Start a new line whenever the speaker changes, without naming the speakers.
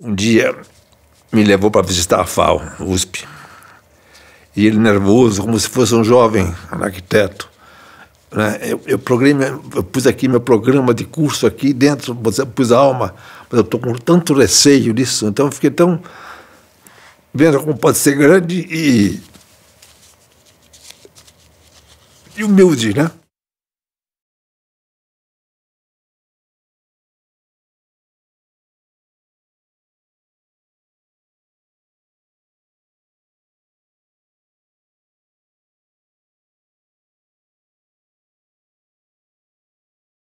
um dia me levou para visitar a FAO, USP. E ele nervoso, como se fosse um jovem arquiteto. Né? Eu, eu, programa, eu pus aqui meu programa de curso aqui dentro, pus a alma, mas eu estou com tanto receio disso. Então eu fiquei tão. Vendo como pode ser grande e. e humilde, né?